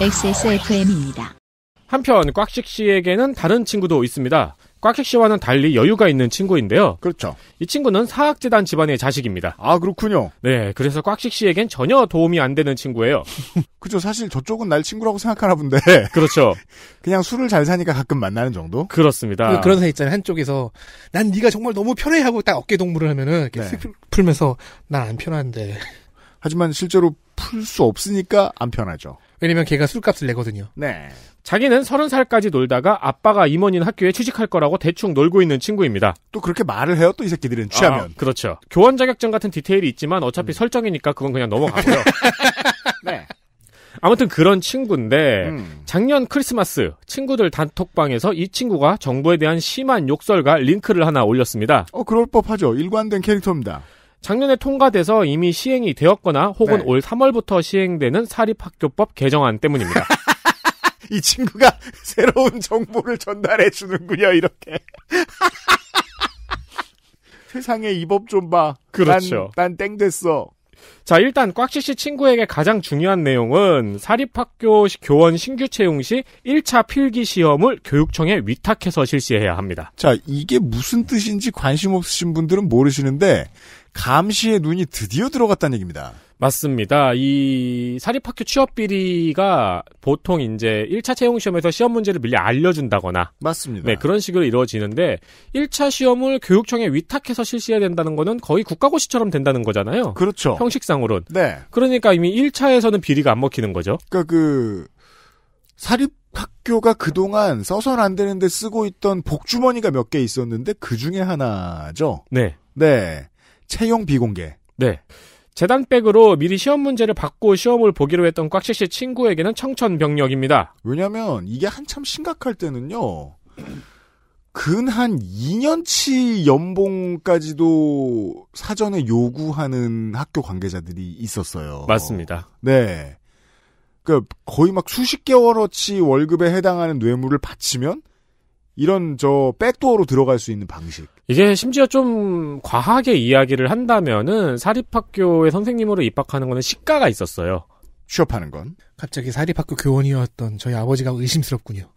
XSFM입니다. 한편 꽉식 씨에게는 다른 친구도 있습니다. 꽉식 씨와는 달리 여유가 있는 친구인데요. 그렇죠. 이 친구는 사학재단 집안의 자식입니다. 아 그렇군요. 네, 그래서 꽉식 씨에겐 전혀 도움이 안 되는 친구예요. 그죠. 사실 저쪽은 날 친구라고 생각하나 본데. 그렇죠. 그냥 술을 잘 사니까 가끔 만나는 정도. 그렇습니다. 그, 그런 사이 있잖아요. 한쪽에서 난 네가 정말 너무 편해 하고 딱 어깨 동무를 하면은 이렇게 네. 풀면서 난 안 편한데. 하지만 실제로 풀 수 없으니까 안 편하죠. 왜냐면 걔가 술값을 내거든요. 네. 자기는 서른 살까지 놀다가 아빠가 임원인 학교에 취직할 거라고 대충 놀고 있는 친구입니다. 또 그렇게 말을 해요, 또 이 새끼들은 취하면. 아, 그렇죠. 교원 자격증 같은 디테일이 있지만 어차피 음. 설정이니까 그건 그냥 넘어가고요. 네. 아무튼 그런 친구인데 음. 작년 크리스마스 친구들 단톡방에서 이 친구가 정부에 대한 심한 욕설과 링크를 하나 올렸습니다. 어 그럴 법하죠. 일관된 캐릭터입니다. 작년에 통과돼서 이미 시행이 되었거나 혹은 네. 올 3월부터 시행되는 사립학교법 개정안 때문입니다. 이 친구가 새로운 정보를 전달해 주는군요, 이렇게. 세상에 이 법 좀 봐. 그렇죠. 난, 난 땡됐어. 자, 일단 꽉씨 씨 친구에게 가장 중요한 내용은 사립학교 교원 신규 채용 시 1차 필기 시험을 교육청에 위탁해서 실시해야 합니다. 자, 이게 무슨 뜻인지 관심 없으신 분들은 모르시는데 감시의 눈이 드디어 들어갔다는 얘기입니다. 맞습니다. 이 사립학교 취업 비리가 보통 이제 1차 채용 시험에서 시험 문제를 미리 알려준다거나 맞습니다. 네, 그런 식으로 이루어지는데 1차 시험을 교육청에 위탁해서 실시해야 된다는 거는 거의 국가고시처럼 된다는 거잖아요. 그렇죠. 형식상으론. 네. 그러니까 이미 1차에서는 비리가 안 먹히는 거죠. 그러니까 그 사립 학교가 그동안 써선 안 되는데 쓰고 있던 복주머니가 몇 개 있었는데 그 중에 하나죠. 네. 네. 채용 비공개. 네. 재단백으로 미리 시험 문제를 받고 시험을 보기로 했던 꽉씨 씨 친구에게는 청천벽력입니다. 왜냐면 이게 한참 심각할 때는요. 근 한 2년치 연봉까지도 사전에 요구하는 학교 관계자들이 있었어요. 맞습니다. 네. 그 거의 막 수십 개월어치 월급에 해당하는 뇌물을 바치면 이런 저 백도어로 들어갈 수 있는 방식. 이게 심지어 좀 과하게 이야기를 한다면은 사립학교의 선생님으로 입학하는 거는 시가가 있었어요. 취업하는 건. 갑자기 사립학교 교원이었던 저희 아버지가 의심스럽군요.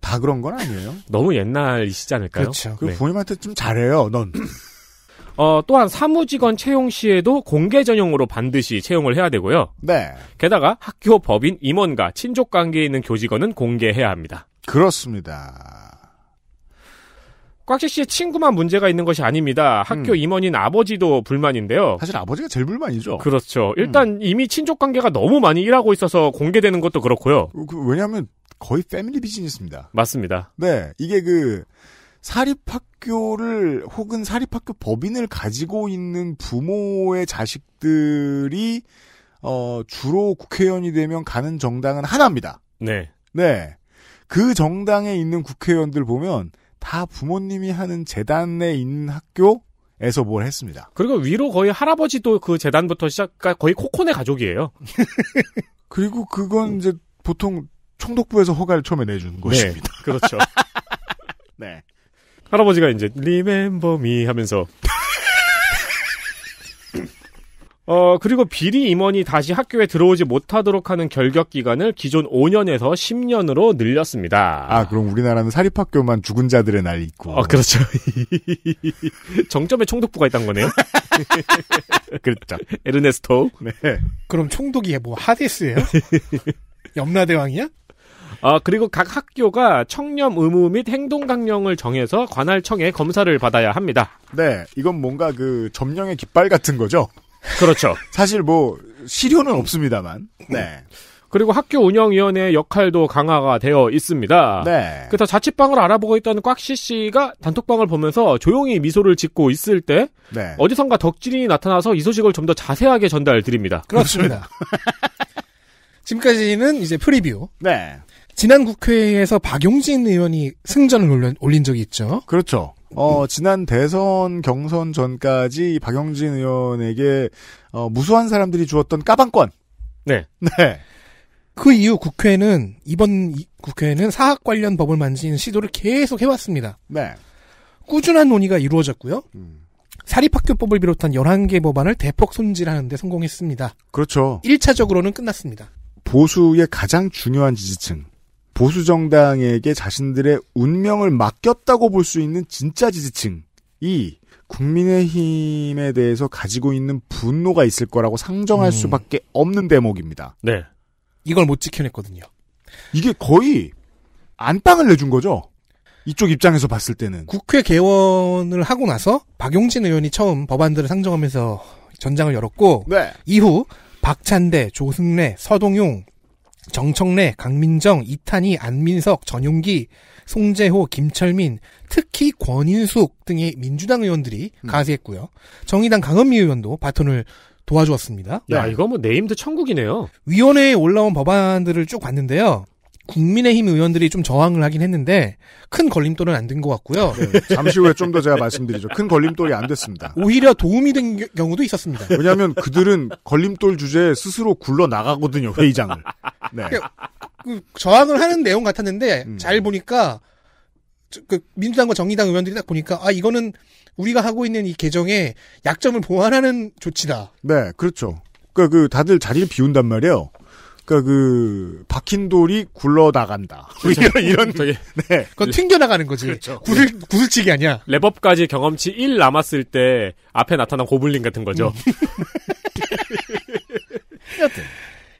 다 그런 건 아니에요. 너무 옛날이시지 않을까요? 그렇죠. 그 네. 부모님한테 좀 잘해요, 넌. 어, 또한 사무직원 채용 시에도 공개 전형으로 반드시 채용을 해야 되고요. 네. 게다가 학교 법인 임원과 친족 관계에 있는 교직원은 공개해야 합니다. 그렇습니다. 꽉식 씨의 친구만 문제가 있는 것이 아닙니다. 학교 음. 임원인 아버지도 불만인데요. 사실 아버지가 제일 불만이죠. 그렇죠. 음. 일단 음. 이미 친족 관계가 너무 많이 일하고 있어서 공개되는 것도 그렇고요. 어, 그, 왜냐하면 거의 패밀리 비즈니스입니다. 맞습니다. 네, 이게 그 사립학교를 혹은 사립학교 법인을 가지고 있는 부모의 자식들이 어, 주로 국회의원이 되면 가는 정당은 하나입니다. 네. 네. 그 정당에 있는 국회의원들 보면 다 부모님이 하는 재단에 있는 학교에서 뭘 했습니다. 그리고 위로 거의 할아버지도 그 재단부터 시작, 거의 코코네 가족이에요. 그리고 그건 이제 보통 총독부에서 허가를 처음에 내준 네, 것입니다. 그렇죠. 네. 할아버지가 이제 리멤버미 하면서 어, 그리고 비리 임원이 다시 학교에 들어오지 못하도록 하는 결격 기간을 기존 5년에서 10년으로 늘렸습니다. 아, 그럼 우리나라는 사립학교만 죽은 자들의 날 있고. 아, 그렇죠. 정점에 총독부가 있단 거네요. 그렇죠. 에르네스토. 네. 그럼 총독이 뭐 하데스예요? 염라대왕이야? 아, 그리고 각 학교가 청렴 의무 및 행동 강령을 정해서 관할청에 검사를 받아야 합니다. 네, 이건 뭔가 그 점령의 깃발 같은 거죠. 그렇죠. 사실 뭐 실효는 없습니다만. 네. 그리고 학교 운영위원회의 역할도 강화가 되어 있습니다. 네. 그래서 자취방을 알아보고 있던 꽉씨 씨가 단톡방을 보면서 조용히 미소를 짓고 있을 때 네. 어디선가 덕질인이 나타나서 이 소식을 좀 더 자세하게 전달드립니다. 그렇습니다. 지금까지는 이제 프리뷰. 네. 지난 국회에서 박용진 의원이 승전을 올린 적이 있죠. 그렇죠. 어, 지난 대선 경선 전까지 박영진 의원에게 어, 무수한 사람들이 주었던 까방권. 네. 네. 그 이후 국회는 이번 국회는 사학 관련 법을 만지는 시도를 계속 해왔습니다. 네. 꾸준한 논의가 이루어졌고요. 음. 사립학교법을 비롯한 11개 법안을 대폭 손질하는 데 성공했습니다. 그렇죠. 1차적으로는 끝났습니다. 보수의 가장 중요한 지지층. 보수 정당에게 자신들의 운명을 맡겼다고 볼 수 있는 진짜 지지층이 국민의힘에 대해서 가지고 있는 분노가 있을 거라고 상정할 음. 수밖에 없는 대목입니다. 네. 이걸 못 지켜냈거든요. 이게 거의 안방을 내준 거죠. 이쪽 입장에서 봤을 때는 국회 개원을 하고 나서 박용진 의원이 처음 법안들을 상정하면서 전장을 열었고 네. 이후 박찬대, 조승래, 서동용, 정청래, 강민정, 이탄희, 안민석, 전용기, 송재호, 김철민, 특히 권인숙 등의 민주당 의원들이 음. 가세했고요. 정의당 강은미 의원도 바톤을 도와주었습니다. 야, 이거 뭐 네임드 천국이네요. 위원회에 올라온 법안들을 쭉 봤는데요. 국민의힘 의원들이 좀 저항을 하긴 했는데 큰 걸림돌은 안 된 것 같고요. 네, 잠시 후에 좀 더 제가 말씀드리죠. 큰 걸림돌이 안 됐습니다. 오히려 도움이 된 경우도 있었습니다. 왜냐하면 그들은 걸림돌 주제에 스스로 굴러 나가거든요 회의장을. 네. 그러니까 그 저항을 하는 내용 같았는데 음. 잘 보니까 그 민주당과 정의당 의원들이 딱 보니까 아 이거는 우리가 하고 있는 이 개정에 약점을 보완하는 조치다. 네, 그렇죠. 그러니까 그 다들 자리를 비운단 말이에요. 그러니까 그 박힌 돌이 굴러 나간다. 뭐 그렇죠. 이런 이런 네. 그건 튕겨 나가는 거지. 그렇죠. 구슬 구슬치기 아니야. 레버까지 경험치 1 남았을 때 앞에 나타난 고블린 같은 거죠. 음. 여튼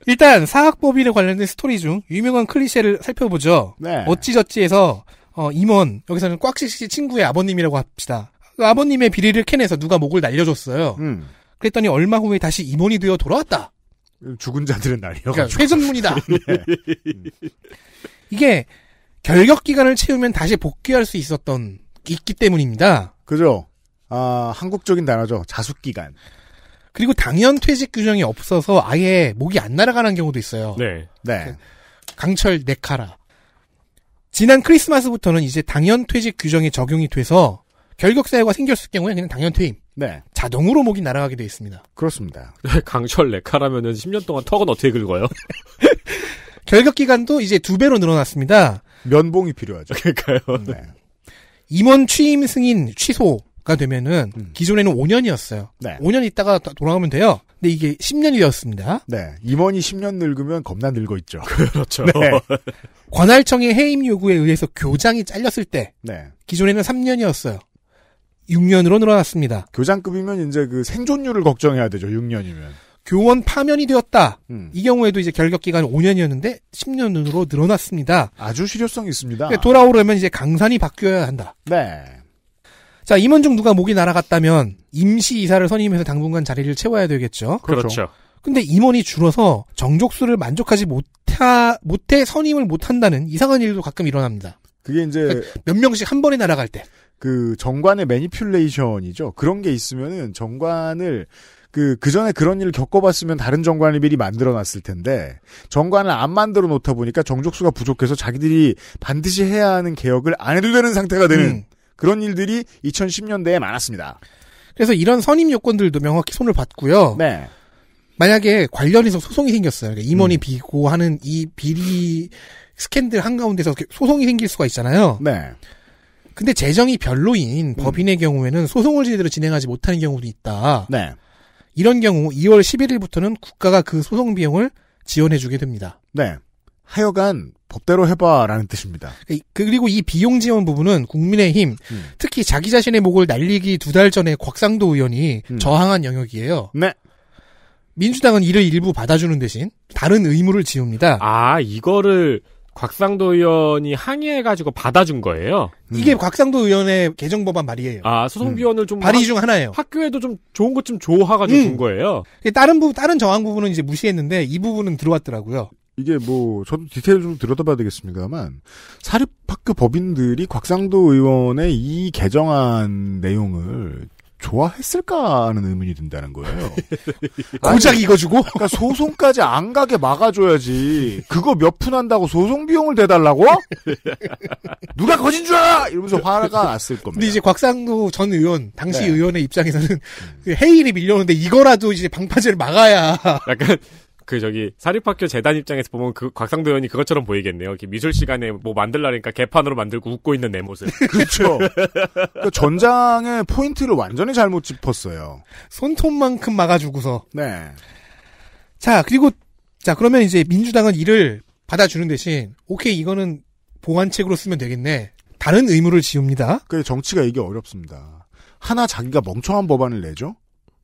일단 사학법인에 관련된 스토리 중 유명한 클리셰를 살펴보죠. 네. 어찌저찌해서 어, 임원 여기서는 꽉식 씨 친구의 아버님이라고 합시다. 그 아버님의 비리를 캐내서 누가 목을 날려줬어요. 음. 그랬더니 얼마 후에 다시 임원이 되어 돌아왔다. 죽은 자들의 날이요. 그러니까 회전문이다. 네. 음. 이게 결격 기간을 채우면 다시 복귀할 수 있었던 있기 때문입니다. 그죠? 아 한국적인 단어죠. 자숙 기간. 그리고 당연 퇴직 규정이 없어서 아예 목이 안 날아가는 경우도 있어요. 네. 네. 그 강철 네카라. 지난 크리스마스부터는 이제 당연 퇴직 규정이 적용이 돼서 결격 사유가 생겼을 경우에 그냥 당연 퇴임. 네. 자동으로 목이 날아가게 돼 있습니다. 그렇습니다. 강철 레카라면은 10년 동안 턱은 어떻게 긁어요? 결격 기간도 이제 두 배로 늘어났습니다. 면봉이 필요하죠. 그러니까요. 네. 임원 취임 승인 취소가 되면은 음. 기존에는 5년이었어요. 네. 5년 있다가 돌아가면 돼요. 근데 이게 10년이 되었습니다. 네. 임원이 10년 늙으면 겁나 늙어 있죠. 그렇죠. 네. 관할청의 해임 요구에 의해서 교장이 잘렸을 때 네. 기존에는 3년이었어요. 6년으로 늘어났습니다. 교장급이면 이제 그 생존율을 걱정해야 되죠. 6년이면. 교원 파면이 되었다. 음. 이 경우에도 이제 결격 기간 5년이었는데 10년으로 늘어났습니다. 아주 실효성이 있습니다. 그러니까 돌아오려면 이제 강산이 바뀌어야 한다. 네. 자, 임원중 누가 목이 날아갔다면 임시 이사를 선임해서 당분간 자리를 채워야 되겠죠. 그렇죠. 그렇죠. 근데 임원이 줄어서 정족수를 만족하지 못하, 못해 선임을 못한다는 이상한 일도 가끔 일어납니다. 그게 이제 그러니까 몇 명씩 한 번에 날아갈 때. 그 정관의 매니퓰레이션이죠. 그런 게 있으면은 정관을 그, 그 전에 그런 일을 겪어봤으면 다른 정관을 미리 만들어 놨을 텐데, 정관을 안 만들어 놓다 보니까 정족수가 부족해서 자기들이 반드시 해야 하는 개혁을 안 해도 되는 상태가 되는 음. 그런 일들이 2010년대에 많았습니다. 그래서 이런 선임 요건들도 명확히 손을 봤고요. 네. 만약에 관련해서 소송이 생겼어요. 그러니까 임원이 음. 비고 하는 이 비리 스캔들 한가운데서 소송이 생길 수가 있잖아요. 네. 근데 재정이 별로인 음. 법인의 경우에는 소송을 제대로 진행하지 못하는 경우도 있다. 네. 이런 경우 2월 11일부터는 국가가 그 소송 비용을 지원해주게 됩니다. 네. 하여간 법대로 해봐라는 뜻입니다. 그리고 이 비용 지원 부분은 국민의힘 음. 특히 자기 자신의 목을 날리기 두 달 전에 곽상도 의원이 음. 저항한 영역이에요. 네. 민주당은 이를 일부 받아주는 대신 다른 의무를 지웁니다. 아 이거를 곽상도 의원이 항의해가지고 받아준 거예요. 이게 음. 곽상도 의원의 개정 법안 말이에요. 아 소송 비원을 음. 좀 발의 하, 중 하나예요. 학교에도 좀 좋은 것좀줘화가지고준 음. 거예요. 다른 부 다른 저항 부분은 이제 무시했는데 이 부분은 들어왔더라고요. 이게 뭐 저도 디테일 좀 들여다봐야 되겠습니다만 사립학교 법인들이 곽상도 의원의 이 개정안 내용을 좋아했을까 하는 의문이 든다는 거예요. 고작 이거 주고? 그러니까 소송까지 안 가게 막아줘야지. 그거 몇 푼 한다고 소송 비용을 대달라고? 누가 거진 줄 알아! 이러면서 화가 났을 겁니다. 근데 이제 곽상도 전 의원, 당시 네. 의원의 입장에서는 음. 그 해일이 밀려오는데 이거라도 이제 방파제를 막아야. 약간 그 저기 사립학교 재단 입장에서 보면 그 곽상도 의원이 그것처럼 보이겠네요. 이렇게 미술 시간에 뭐 만들라니까 개판으로 만들고 웃고 있는 내 모습. 그렇죠. 그 그러니까 전장의 포인트를 완전히 잘못 짚었어요. 손톱만큼 막아주고서. 네. 자 그리고 자 그러면 이제 민주당은 이를 받아주는 대신 오케이 이거는 보완책으로 쓰면 되겠네. 다른 의무를 지웁니다. 그래 정치가 이게 어렵습니다. 하나 자기가 멍청한 법안을 내죠.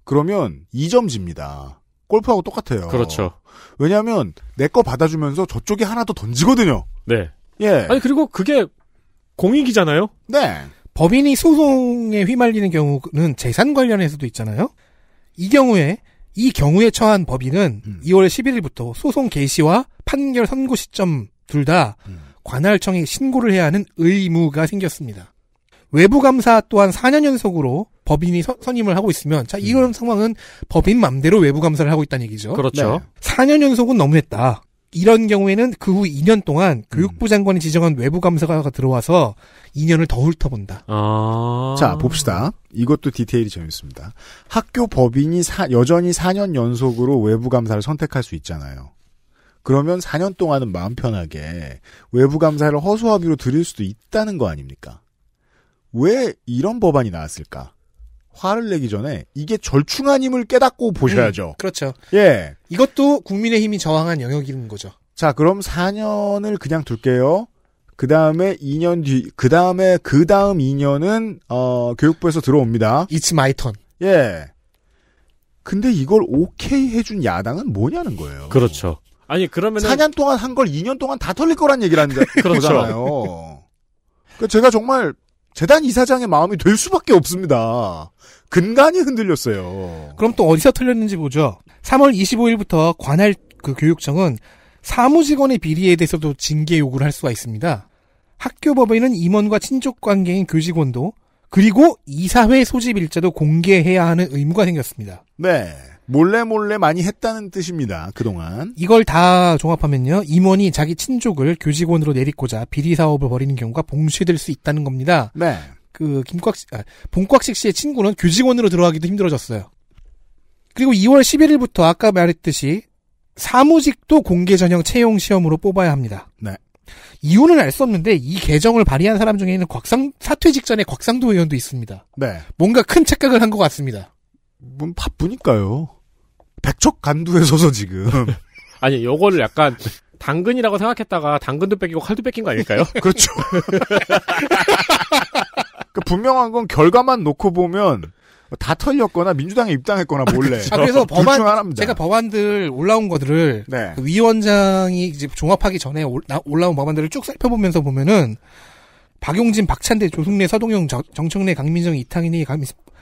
그러면 이점 집니다. 골프하고 똑같아요. 그렇죠. 왜냐하면 내 거 받아주면서 저쪽에 하나 더 던지거든요. 네. 예. 아니 그리고 그게 공익이잖아요. 네. 법인이 소송에 휘말리는 경우는 재산 관련해서도 있잖아요. 이 경우에 이 경우에 처한 법인은 음. 2월 11일부터 소송 개시와 판결 선고 시점 둘다 음. 관할청에 신고를 해야 하는 의무가 생겼습니다. 외부 감사 또한 4년 연속으로 법인이 선, 임을 하고 있으면 자 이런 음. 상황은 법인 맘대로 외부 감사를 하고 있다는 얘기죠. 그렇죠. 네. 4년 연속은 너무했다. 이런 경우에는 그 후 2년 동안 음. 교육부 장관이 지정한 외부 감사가 들어와서 2년을 더 훑어본다. 아... 자, 봅시다. 이것도 디테일이 재밌습니다. 학교 법인이 사, 여전히 4년 연속으로 외부 감사를 선택할 수 있잖아요. 그러면 4년 동안은 마음 편하게 외부 감사를 허수아비로 드릴 수도 있다는 거 아닙니까? 왜 이런 법안이 나왔을까? 화를 내기 전에 이게 절충한 임을 깨닫고 음, 보셔야죠. 음, 그렇죠. 예. 이것도 국민의 힘이 저항한 영역인 거죠. 자, 그럼 4년을 그냥 둘게요. 그 다음에 2년 뒤, 그 다음에, 그 다음 2년은, 어, 교육부에서 들어옵니다. It's my turn. 예. 근데 이걸 오케이 해준 야당은 뭐냐는 거예요. 그렇죠. 아니, 그러면 4년 동안 한 걸 2년 동안 다 털릴 거란 얘기라는 거잖아요. 그렇죠. 그러니까 제가 정말 재단 이사장의 마음이 될 수밖에 없습니다. 근간이 흔들렸어요. 그럼 또 어디서 틀렸는지 보죠. 3월 25일부터 관할 그 교육청은 사무직원의 비리에 대해서도 징계 요구를 할 수가 있습니다. 학교 법인은 임원과 친족 관계인 교직원도 그리고 이사회 소집 일자도 공개해야 하는 의무가 생겼습니다. 네. 몰래 몰래 많이 했다는 뜻입니다. 그동안. 이걸 다 종합하면요. 임원이 자기 친족을 교직원으로 내리고자 비리 사업을 벌이는 경우가 봉쇄될 수 있다는 겁니다. 네. 그 김곽식 아, 봉곽식 씨의 친구는 교직원으로 들어가기도 힘들어졌어요. 그리고 2월 11일부터 아까 말했듯이 사무직도 공개 전형 채용 시험으로 뽑아야 합니다. 네. 이유는 알 수 없는데 이 개정을 발의한 사람 중에는 곽상 사퇴 직전에 곽상도 의원도 있습니다. 네. 뭔가 큰 착각을 한 것 같습니다. 뭔 바쁘니까요. 백척 간두에 서서 지금. 아니, 요거를 약간 당근이라고 생각했다가 당근도 뺏기고 칼도 뺏긴 거 아닐까요? 그렇죠. 그 분명한 건 결과만 놓고 보면 다 털렸거나 민주당에 입당했거나 몰래. 아, 그래서 법안 제가 법안들 올라온 것들을 네. 그 위원장이 이제 종합하기 전에 올라온 법안들을 쭉 살펴보면서 보면은 박용진, 박찬대, 조승래, 서동영, 정청래, 강민정, 이탕인이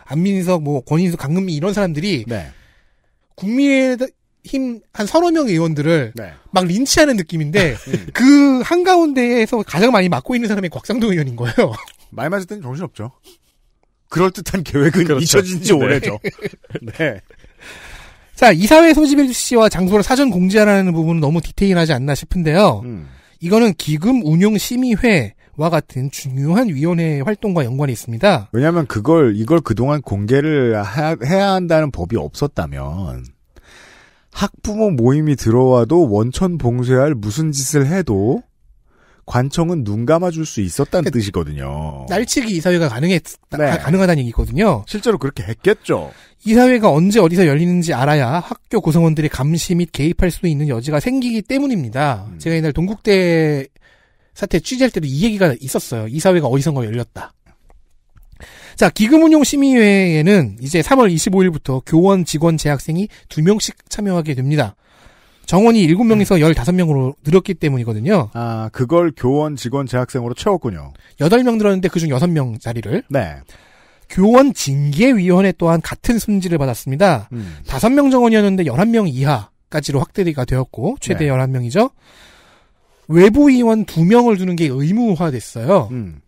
안민석, 뭐 권인수, 강금미 이런 사람들이 네. 국민의힘 한 서너 명 의원들을 네. 막 린치하는 느낌인데 음. 그 한가운데에서 가장 많이 맡고 있는 사람이 곽상도 의원인 거예요. 말 맞을 때는 정신없죠. 그럴듯한 계획은 그렇죠. 잊혀진 지 네. 오래죠. 네. 자, 이사회 소집 일씨와 장소를 사전 공지하라는 부분은 너무 디테일하지 않나 싶은데요. 음. 이거는 기금 운용 심의회 와 같은 중요한 위원회 활동과 연관이 있습니다. 왜냐하면 그걸 이걸 그동안 공개를 하, 해야 한다는 법이 없었다면 학부모 모임이 들어와도 원천 봉쇄할 무슨 짓을 해도 관청은 눈 감아줄 수 있었다는 그 뜻이거든요. 날치기 이사회가 가능했, 네. 가능하다는 얘기거든요. 실제로 그렇게 했겠죠. 이사회가 언제 어디서 열리는지 알아야 학교 구성원들이 감시 및 개입할 수 있는 여지가 생기기 때문입니다. 음. 제가 옛날 동국대 사태 취재할 때도 이 얘기가 있었어요. 이 사회가 어디선가 열렸다. 자, 기금운용 심의회에는 이제 3월 25일부터 교원, 직원, 재학생이 2명씩 참여하게 됩니다. 정원이 7명에서 15명으로 음. 늘었기 때문이거든요. 아, 그걸 교원, 직원, 재학생으로 채웠군요. 8명 늘었는데 그중 6명 자리를. 네. 교원 징계위원회 또한 같은 순지를 받았습니다. 음. 5명 정원이었는데 11명 이하까지로 확대가 되었고, 최대 네. 11명이죠. 외부 의원 두 명을 두는 게 의무화됐어요. 음.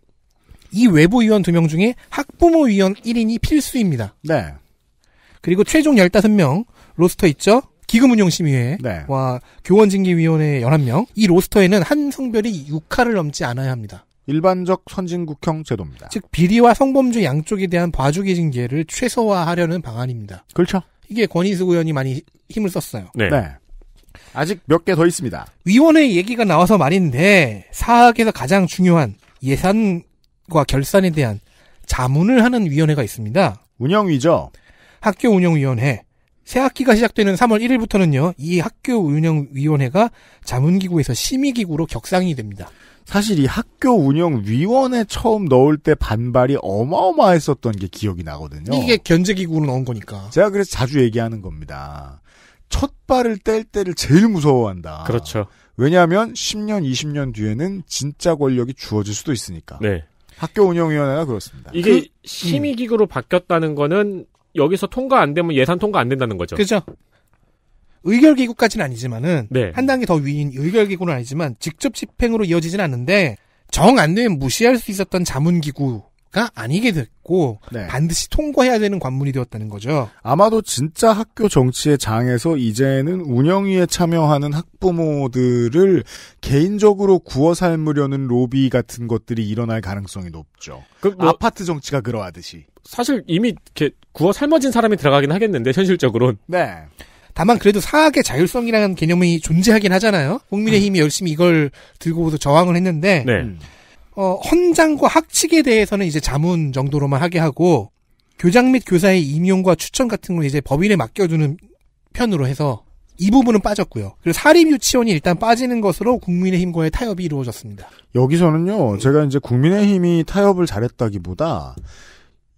이 외부 의원 두명 중에 학부모 위원 1인이 필수입니다. 네. 그리고 최종 15명 로스터 있죠? 기금운용심의회와 네. 교원징계위원회 11명. 이 로스터에는 한 성별이 6화을 넘지 않아야 합니다. 일반적 선진국형 제도입니다. 즉 비리와 성범죄 양쪽에 대한 봐주기 징계를 최소화하려는 방안입니다. 그렇죠. 이게 권희수 의원이 많이 힘을 썼어요. 네. 네. 아직 몇 개 더 있습니다. 위원회 얘기가 나와서 말인데 사학에서 가장 중요한 예산과 결산에 대한 자문을 하는 위원회가 있습니다. 운영위죠. 학교 운영위원회. 새 학기가 시작되는 3월 1일부터는요. 이 학교 운영위원회가 자문기구에서 심의기구로 격상이 됩니다. 사실 이 학교 운영위원회 처음 넣을 때 반발이 어마어마했었던 게 기억이 나거든요. 이게 견제기구로 넣은 거니까. 제가 그래서 자주 얘기하는 겁니다. 첫 발을 뗄 때를 제일 무서워한다. 그렇죠. 왜냐하면 10년, 20년 뒤에는 진짜 권력이 주어질 수도 있으니까. 네. 학교 운영위원회가 그렇습니다. 이게 그, 음. 심의기구로 음. 바뀌었다는 거는 여기서 통과 안 되면 예산 통과 안 된다는 거죠. 그죠. 의결기구까지는 아니지만은 네. 한 단계 더 위인 의결기구는 아니지만 직접 집행으로 이어지진 않는데 정 안 되면 무시할 수 있었던 자문기구 가 아니게 됐고 네. 반드시 통과해야 되는 관문이 되었다는 거죠. 아마도 진짜 학교 정치의 장에서 이제는 운영위에 참여하는 학부모들을 개인적으로 구워 삶으려는 로비 같은 것들이 일어날 가능성이 높죠. 그, 뭐, 아파트 정치가 그러하듯이. 사실 이미 이렇게 구워 삶아진 사람이 들어가긴 하겠는데 현실적으로는. 네. 다만 그래도 사학의 자율성이라는 개념이 존재하긴 하잖아요. 국민의힘이 열심히 이걸 들고 서 저항을 했는데 네. 음. 어, 헌장과 학칙에 대해서는 이제 자문 정도로만 하게 하고 교장 및 교사의 임용과 추천 같은 건 이제 법인에 맡겨두는 편으로 해서 이 부분은 빠졌고요. 그리고 사립 유치원이 일단 빠지는 것으로 국민의힘과의 타협이 이루어졌습니다. 여기서는요, 제가 이제 국민의힘이 타협을 잘했다기보다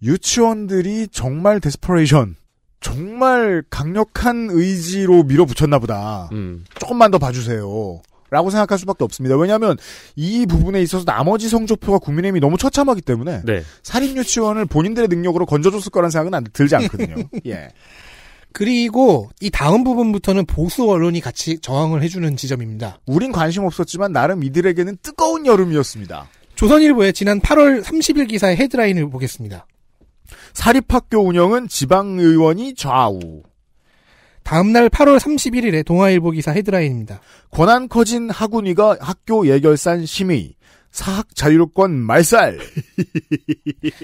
유치원들이 정말 데스퍼레이션, 정말 강력한 의지로 밀어붙였나 보다. 음. 조금만 더 봐주세요. 라고 생각할 수밖에 없습니다. 왜냐하면 이 부분에 있어서 나머지 성적표가 국민의힘이 너무 처참하기 때문에 네. 사립 유치원을 본인들의 능력으로 건져줬을 거란 생각은 안, 들지 않거든요. 예. 그리고 이 다음 부분부터는 보수 언론이 같이 저항을 해주는 지점입니다. 우린 관심 없었지만 나름 이들에게는 뜨거운 여름이었습니다. 조선일보의 지난 8월 30일 기사의 헤드라인을 보겠습니다. 사립학교 운영은 지방의원이 좌우. 다음날 8월 31일에 동아일보 기사 헤드라인입니다. 권한 커진 하군이가 학교 예결산 심의. 사학 자유권 말살.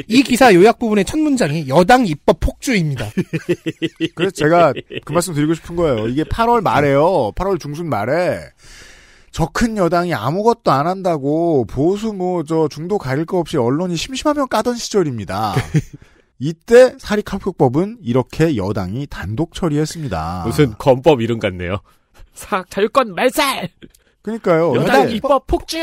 이 기사 요약 부분의 첫 문장이 여당 입법 폭주입니다. 그래서 제가 그 말씀 드리고 싶은 거예요. 이게 8월 말에요. 8월 중순 말에 저 큰 여당이 아무것도 안 한다고 보수 뭐 저 중도 가릴 거 없이 언론이 심심하면 까던 시절입니다. 이때 사립합격법은 이렇게 여당이 단독 처리했습니다. 무슨 건법 이름 같네요. 사 자유권 말살. 그러니까요. 여당 입법 폭주.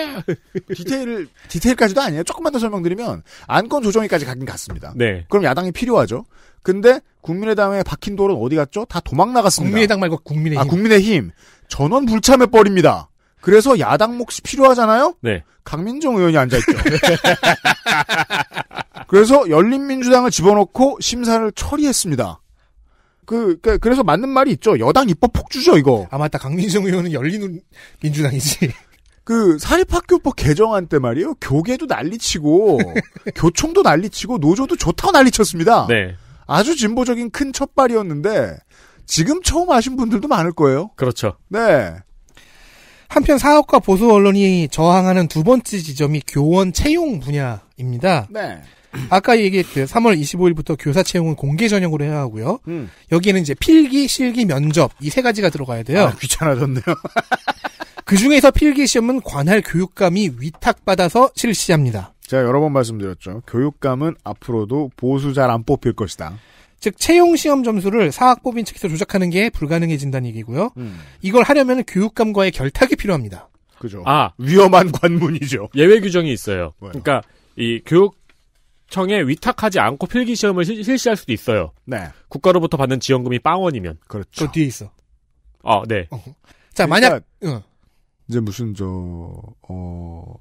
디테일 디테일까지도 아니에요. 조금만 더 설명드리면 안건 조정위까지 가긴 갔습니다. 네. 그럼 야당이 필요하죠. 근데 국민의당의 박힌 돌은 어디 갔죠? 다 도망 나갔습니다. 국민의당 말고 국민의힘. 아 국민의힘 전원 불참해 버립니다. 그래서 야당 몫이 필요하잖아요. 네. 강민정 의원이 앉아 있죠. 그래서 열린민주당을 집어넣고 심사를 처리했습니다. 그, 그, 그래서 맞는 말이 있죠. 여당 입법 폭주죠, 이거. 아, 맞다. 강민성 의원은 열린민주당이지. 그, 사립학교법 개정안 때 말이에요. 교계도 난리치고, 교총도 난리치고, 노조도 좋다고 난리쳤습니다. 네. 아주 진보적인 큰 첫발이었는데, 지금 처음 아신 분들도 많을 거예요. 그렇죠. 네. 한편 사업과 보수 언론이 저항하는 두 번째 지점이 교원 채용 분야입니다. 네. 아까 얘기했듯 3월 25일부터 교사 채용은 공개 전형으로 해야 하고요. 음. 여기에는 이제 필기, 실기, 면접 이 세 가지가 들어가야 돼요. 아, 귀찮아졌네요. 그 중에서 필기 시험은 관할 교육감이 위탁받아서 실시합니다. 제가 여러 번 말씀드렸죠. 교육감은 앞으로도 보수 잘 안 뽑힐 것이다. 즉 채용 시험 점수를 사학법인 측에서 조작하는 게 불가능해진다는 얘기고요. 음. 이걸 하려면 교육감과의 결탁이 필요합니다. 그죠. 아 위험한 관문이죠. 예외 규정이 있어요. 뭐요? 그러니까 이 교육 청에 위탁하지 않고 필기 시험을 실시할 수도 있어요. 네. 국가로부터 받는 지원금이 빵원이면. 그렇죠. 그 뒤에 있어. 아, 네. 어. 자, 만약 어. 이제 무슨 저 어.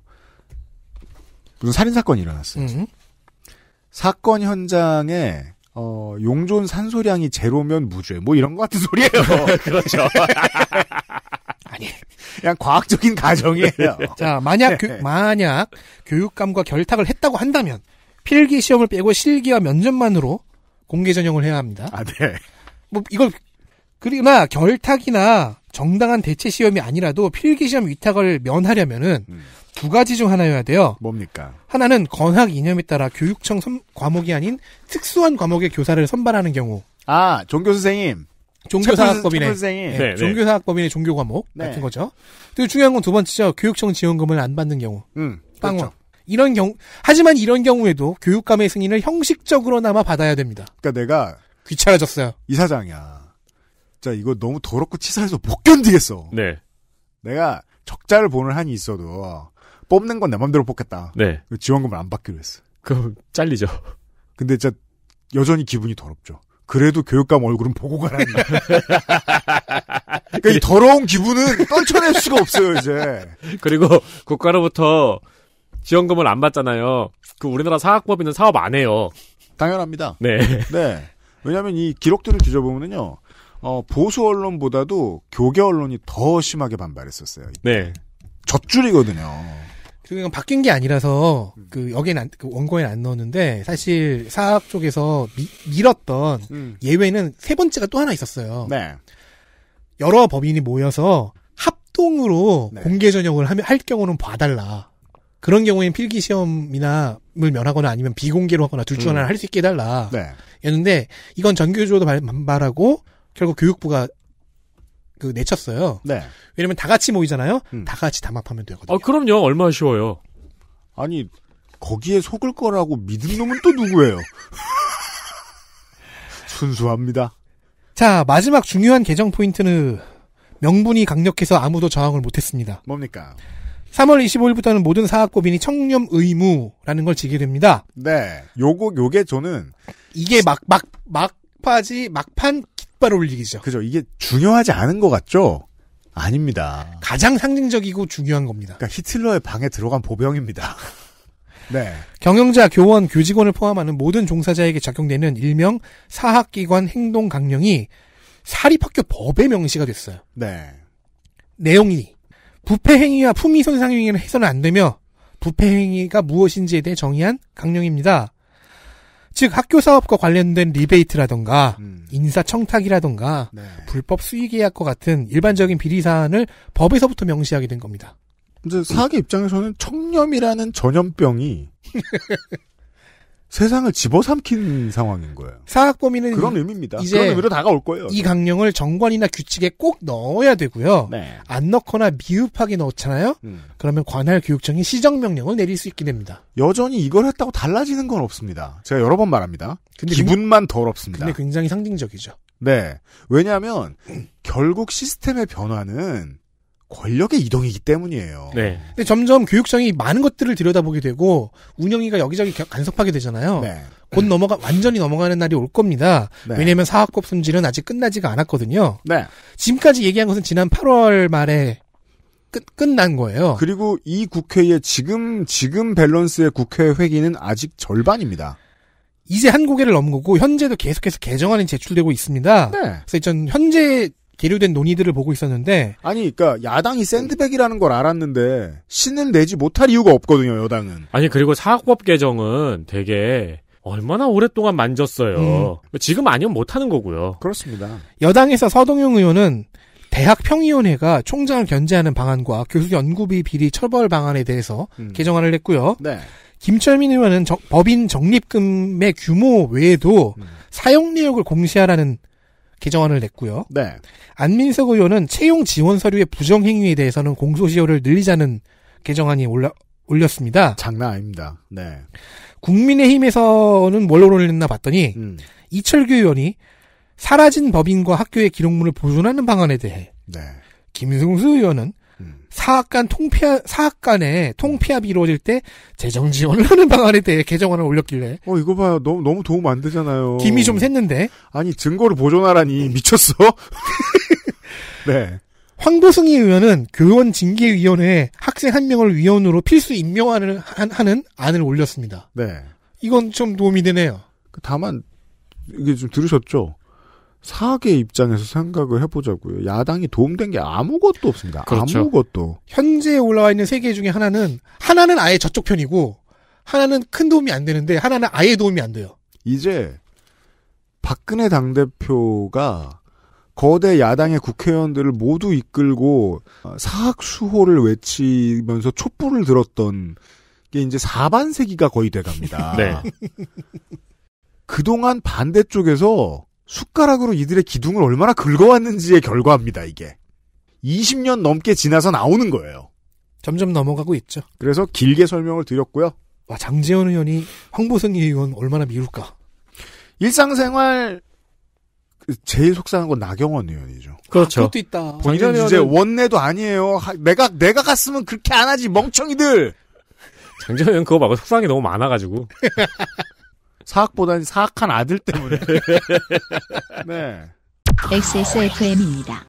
무슨 살인 사건이 일어났어요. 음. 사건 현장에 어, 용존 산소량이 제로면 무죄. 뭐 이런 것 같은 소리예요. 그렇죠. 아니, 그냥 과학적인 가정이에요. 자, 만약 네. 교, 만약 교육감과 결탁을 했다고 한다면 필기 시험을 빼고 실기와 면접만으로 공개 전형을 해야 합니다. 아, 네. 뭐 이걸 그러나 결탁이나 정당한 대체 시험이 아니라도 필기 시험 위탁을 면하려면은 음. 두 가지 중 하나여야 돼요. 뭡니까? 하나는 건학 이념에 따라 교육청 선, 과목이 아닌 특수한 과목의 교사를 선발하는 경우. 아, 종교 선생님. 종교사학법인의 네, 네. 종교사학법인의 네. 종교 과목 네. 같은 거죠. 또 중요한 건 두 번째죠. 교육청 지원금을 안 받는 경우. 음, 빵원. 그렇죠. 이런 경 하지만 이런 경우에도 교육감의 승인을 형식적으로나마 받아야 됩니다. 그러니까 내가 귀찮아졌어요. 이사장이야. 자 이거 너무 더럽고 치사해서 못 견디겠어. 네. 내가 적자를 보는 한이 있어도 뽑는 건 내 맘대로 뽑겠다. 네. 지원금을 안 받기로 했어. 그럼 잘리죠. 근데 진짜 여전히 기분이 더럽죠. 그래도 교육감 얼굴은 보고 가라니. 그러니까 이 더러운 기분은 떨쳐낼 수가 없어요, 이제. 그리고 국가로부터 지원금을 안 받잖아요. 그 우리나라 사학법인은 사업 안 해요. 당연합니다. 네. 네. 왜냐하면 이 기록들을 뒤져보면요, 어, 보수 언론보다도 교계 언론이 더 심하게 반발했었어요. 이때. 네. 젖줄이거든요. 그리고 바뀐 게 아니라서 그 여기는 안, 그 원고에는 안 넣었는데 사실 사학 쪽에서 미, 밀었던 음. 예외는 세 번째가 또 하나 있었어요. 네. 여러 법인이 모여서 합동으로 네. 공개 전역을 할 경우는 봐달라. 그런 경우엔 필기 시험이나 을 면하거나 아니면 비공개로 하거나 둘 중 하나를 음. 할수 있게 해달라. 네. 였는데 이건 전교조도 반발하고 결국 교육부가 그 내쳤어요. 네. 왜냐면 다 같이 모이잖아요. 음. 다 같이 담합하면 되거든요. 아, 그럼요. 얼마나 쉬워요. 아니 거기에 속을 거라고 믿은 놈은 또 누구예요? 순수합니다. 자 마지막 중요한 개정 포인트는 명분이 강력해서 아무도 저항을 못했습니다. 뭡니까? 3월 25일부터는 모든 사학법인이 청렴 의무라는 걸 지게 됩니다. 네. 요거 요게 저는 이게 막 막 막파지 막판 깃발 올리기죠. 그죠. 이게 중요하지 않은 것 같죠? 아닙니다. 가장 상징적이고 중요한 겁니다. 그러니까 히틀러의 방에 들어간 보병입니다. 네. 경영자, 교원, 교직원을 포함하는 모든 종사자에게 적용되는 일명 사학기관 행동 강령이 사립학교 법의 명시가 됐어요. 네. 내용이 부패행위와 품위손상행위는 해서는 안 되며 부패행위가 무엇인지에 대해 정의한 강령입니다. 즉 학교 사업과 관련된 리베이트라던가 음. 인사청탁이라던가 네. 불법 수의계약과 같은 일반적인 비리 사안을 법에서부터 명시하게 된 겁니다. 이제 사학의 입장에서는 청렴이라는 전염병이 세상을 집어삼킨 상황인 거예요. 사학 범위는 그런 의미입니다. 이제 그런 의미로 다가올 거예요. 이 강령을 정관이나 규칙에 꼭 넣어야 되고요. 네. 안 넣거나 미흡하게 넣잖아요. 음. 그러면 관할 교육청이 시정 명령을 내릴 수 있게 됩니다. 여전히 이걸 했다고 달라지는 건 없습니다. 제가 여러 번 말합니다. 근데 기분만 더럽습니다. 근데 굉장히 상징적이죠. 네. 왜냐하면 결국 시스템의 변화는 권력의 이동이기 때문이에요. 네. 근데 점점 교육청이 많은 것들을 들여다보게 되고 운영위가 여기저기 간섭하게 되잖아요. 네. 곧 넘어가 완전히 넘어가는 날이 올 겁니다. 네. 왜냐하면 사학법 손질은 아직 끝나지가 않았거든요. 네. 지금까지 얘기한 것은 지난 8월 말에 끝 끝난 거예요. 그리고 이 국회의 지금 지금 밸런스의 국회 회기는 아직 절반입니다. 이제 한 고개를 넘고 현재도 계속해서 개정안이 제출되고 있습니다. 네. 그래서 전 현재 계류된 논의들을 보고 있었는데 아니 그러니까 야당이 샌드백이라는 걸 알았는데 신을 내지 못할 이유가 없거든요 여당은 아니 그리고 사학법 개정은 되게 얼마나 오랫동안 만졌어요. 음. 지금 아니면 못하는 거고요. 그렇습니다. 여당에서 서동용 의원은 대학평위원회가 총장을 견제하는 방안과 교수 연구비 비리 처벌 방안에 대해서 음. 개정안을 냈고요. 네. 김철민 의원은 정, 법인 적립금의 규모 외에도 음. 사용 내역을 공시하라는 개정안을 냈고요. 네. 안민석 의원은 채용 지원 서류의 부정 행위에 대해서는 공소시효를 늘리자는 개정안이 올라 올렸습니다. 장난 아닙니다. 네. 국민의힘에서는 뭘 올렸나 봤더니 음. 이철규 의원이 사라진 법인과 학교의 기록물을 보존하는 방안에 대해 네. 김승수 의원은 사학간 통폐합, 사학간의 통폐합이 이루어질 때 재정 지원 하는 방안에 대해 개정안을 올렸길래. 어, 이거 봐 너무, 너무 도움 안 되잖아요. 김이 좀 샜는데. 아니, 증거를 보존하라니. 미쳤어? 네. 황보승희 의원은 교원 징계위원회에 학생 한 명을 위원으로 필수 임명하는, 하는 안을 올렸습니다. 네. 이건 좀 도움이 되네요. 다만, 이게 좀 들으셨죠? 사학의 입장에서 생각을 해보자고요. 야당이 도움된 게 아무것도 없습니다. 그렇죠. 아무것도. 현재 올라와 있는 세 개 중에 하나는 하나는 아예 저쪽 편이고 하나는 큰 도움이 안 되는데 하나는 아예 도움이 안 돼요. 이제 박근혜 당 대표가 거대 야당의 국회의원들을 모두 이끌고 어, 사학 수호를 외치면서 촛불을 들었던 게 이제 4반세기가 거의 돼갑니다. 네. 그동안 반대쪽에서 숟가락으로 이들의 기둥을 얼마나 긁어왔는지의 결과입니다, 이게. 20년 넘게 지나서 나오는 거예요. 점점 넘어가고 있죠. 그래서 길게 설명을 드렸고요. 와, 장재현 의원이 황보승 의원 얼마나 미울까. 일상생활 그 제일 속상한 건 나경원 의원이죠. 그렇죠. 아, 그것도 있다. 본인은 의원은... 이제 원내도 아니에요. 하, 내가 내가 갔으면 그렇게 안 하지 멍청이들. 장재현 의원 그거 말고 속상이 너무 많아가지고. 사악보다는 사악한 아들 때문에. 네. XSFM입니다.